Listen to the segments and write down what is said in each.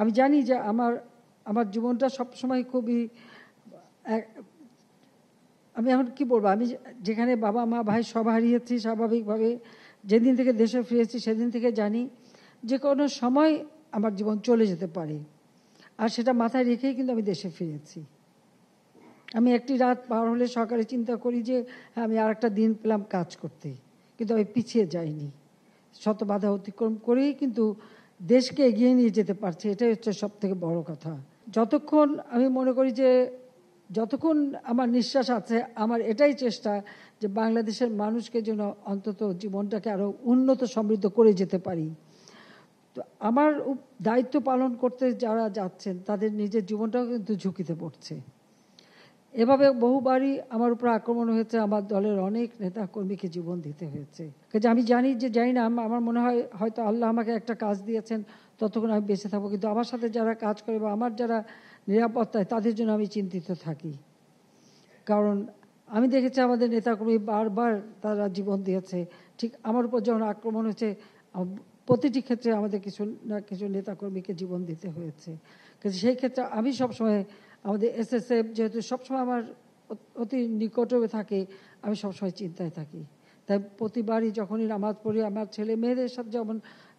আমি জানি যে আমার আমার জীবনটা সবসময় খুবই আমি এখন কি বলবো আমি যেখানে বাবা মা ভাই সব হারিয়েছি স্বাভাবিকভাবে যেদিন থেকে দেশে ফিরেছি সেদিন থেকে জানি যে কোনো সময় আমার জীবন চলে যেতে পারে আর সেটা মাথায় রেখেই কিন্তু আমি দেশে ফিরেছি আমি একটি রাত পার হলে সকালে চিন্তা করি যে হ্যাঁ, আমি আর একটা দিন পেলাম কাজ করতে কিন্তু আমি পিছিয়ে যাইনি শত বাধা অতিক্রম করেই কিন্তু দেশকে এগিয়ে নিয়ে যেতে পারছে এটাই হচ্ছে সব থেকে বড় কথা যতক্ষণ আমি মনে করি যে যতক্ষণ আমার নিঃশ্বাস আছে আমার এটাই চেষ্টা যে বাংলাদেশের মানুষকে যেন অন্তত জীবনটাকে আরও উন্নত সমৃদ্ধ করে যেতে পারি তো আমার দায়িত্ব পালন করতে যারা যাচ্ছেন তাদের নিজের জীবনটাও কিন্তু ঝুঁকিতে পড়ছে এভাবে বহুবারই আমার উপর আক্রমণ হয়েছে আমার দলের অনেক নেতা কর্মীকে জীবন দিতে হয়েছে কাজে আমি জানি যে জানি না আমার মনে হয় হয়তো আল্লাহ আমাকে একটা কাজ দিয়েছেন ততক্ষণ আমি বেঁচে থাকবো কিন্তু আমার সাথে যারা কাজ করে বা আমার যারা নিরাপত্তায় তাদের জন্য আমি চিন্তিত থাকি কারণ আমি দেখেছি আমাদের নেতাকর্মী বারবার তারা জীবন দিয়েছে ঠিক আমার উপর যখন আক্রমণ হয়েছে প্রতিটি ক্ষেত্রে আমাদের কিছু না কিছু নেতাকর্মীকে জীবন দিতে হয়েছে সেই ক্ষেত্রে আমি সবসময় আমাদের এসএসএফ যেহেতু সবসময় আমার অতি নিকটে থাকে আমি সবসময় চিন্তায় থাকি তাই প্রতিবারই যখনই নামাজ পড়ি আমার ছেলে মেয়েদের সাথে যেমন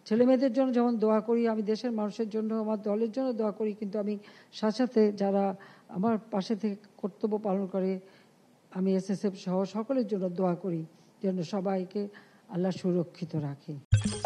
ছেলে মেয়েদের জন্য যেমন দোয়া করি আমি দেশের মানুষের জন্য আমার দলের জন্য দোয়া করি কিন্তু আমি সাথে সাথে যারা আমার পাশে থেকে কর্তব্য পালন করে আমি এসএসএফ সহ সকলের জন্য দোয়া করি যেন সবাইকে আল্লাহ সুরক্ষিত রাখে